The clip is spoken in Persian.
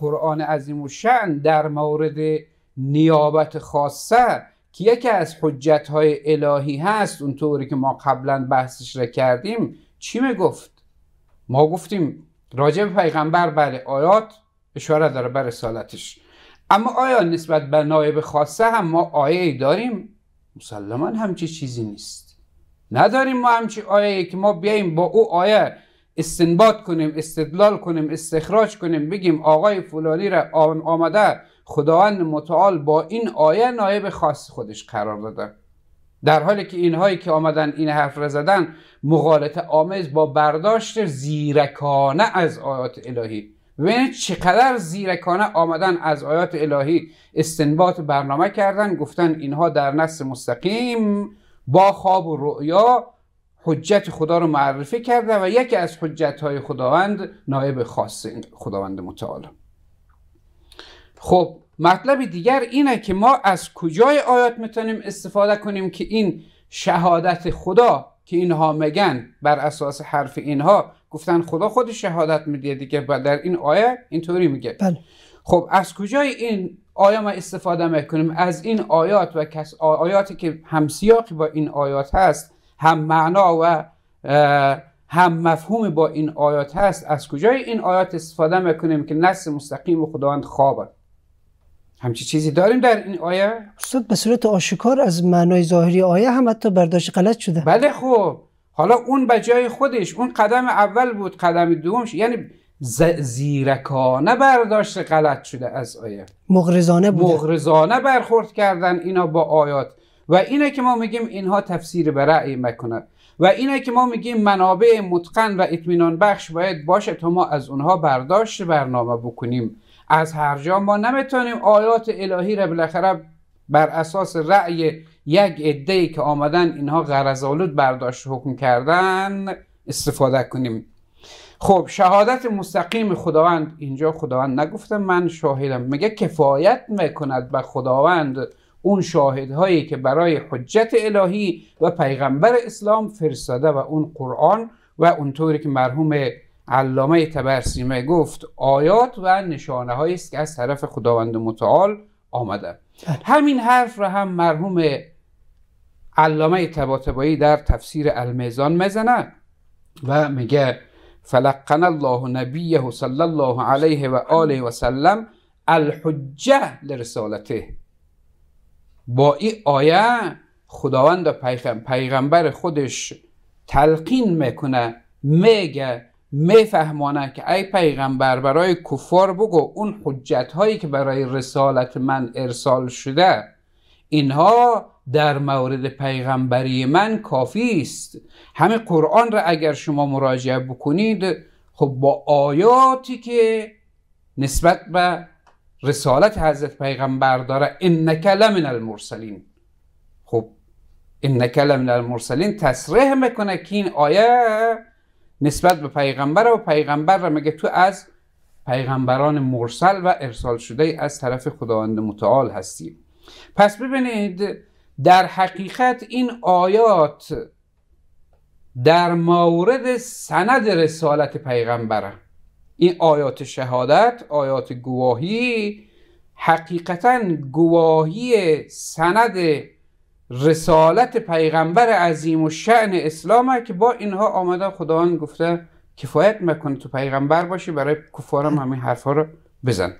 قرآن عظیم و شن در مورد نیابت خاصه که یکی از حجت های الهی هست اونطوری که ما قبلا بحثش را کردیم چی می گفت؟ ما گفتیم راجع به پیغمبر بله آیات اشاره داره بر رسالتش اما آیا نسبت به نایب خاصه هم ما آیه ای داریم؟ مسلمان همچی چیزی نیست نداریم ما همچی آیه ای که ما بیاییم با او آیه استنباط کنیم استدلال کنیم استخراج کنیم بگیم آقای فلانی را آمده خداوند متعال با این آیه نایب خاص خودش قرار داده در حالی که اینهایی که آمدن این حرف را زدن مغالط آمیز با برداشت زیرکانه از آیات الهی ببینید چقدر زیرکانه آمدن از آیات الهی استنباط برنامه کردن گفتن اینها در نص مستقیم با خواب و رؤیا حجت خدا رو معرفی کرده و یکی از حجت های خداوند نایب خاص خداوند متعال خب مطلب دیگر اینه که ما از کجای آیات میتونیم استفاده کنیم که این شهادت خدا که اینها میگن بر اساس حرف اینها گفتن خدا خود شهادت میده دیگه و در این آیه اینطوری میگه بله. خب از کجای این آیه ما استفاده میکنیم از این آیات و کس آیاتی که همسیاقی با این آیات هست هم معنا و هم مفهوم با این آیات هست از کجای این آیات استفاده میکنیم که نص مستقیم و خداوند خوابه همچی چیزی داریم در این آیه استاد به صورت آشکار از معنای ظاهری آیه هم حتی برداشت غلط شده بله خب حالا اون به جای خودش اون قدم اول بود قدم دومش یعنی ز... زیرکانه برداشت غلط شده از آیه مغرزانه بود مغرزانه برخورد کردن اینا با آیات و اینه که ما میگیم اینها تفسیر به رأی مکند و اینه که ما میگیم منابع متقن و اطمینان بخش باید باشه تا ما از اونها برداشت برنامه بکنیم از هر جا ما نمیتونیم آیات الهی را بالاخره بر اساس رأی یک عده که آمدن اینها غرزالود برداشت حکم کردن استفاده کنیم خب شهادت مستقیم خداوند اینجا خداوند نگفته من شاهدم میگه کفایت میکند به خداوند اون شاهدهایی که برای حجت الهی و پیغمبر اسلام فرستاده و اون قرآن و اونطوری که مرحوم علامه تبرسیمه گفت آیات و نشانه است که از طرف خداوند متعال آمده بله. همین حرف را هم مرحوم علامه تباتبایی در تفسیر المیزان میزنه و میگه فلقن الله نبیه صلی الله علیه و آله و سلم الحجه لرسالته با این آیه خداوند پیغمبر خودش تلقین میکنه میگه میفهمانه که ای پیغمبر برای کفار بگو اون حجت هایی که برای رسالت من ارسال شده اینها در مورد پیغمبری من کافی است همه قرآن را اگر شما مراجعه بکنید خب با آیاتی که نسبت به رسالت حضرت پیغمبر داره انک لمن المرسلین خب انک لمن المرسلین تصریح میکنه که این آیه نسبت به پیغمبر و پیغمبر را مگه تو از پیغمبران مرسل و ارسال شده از طرف خداوند متعال هستی پس ببینید در حقیقت این آیات در مورد سند رسالت پیغمبره این آیات شهادت آیات گواهی حقیقتا گواهی سند رسالت پیغمبر عظیم و شعن اسلامه که با اینها آمده خداوند گفته کفایت مکن تو پیغمبر باشی برای کفارم همین حرفها رو بزن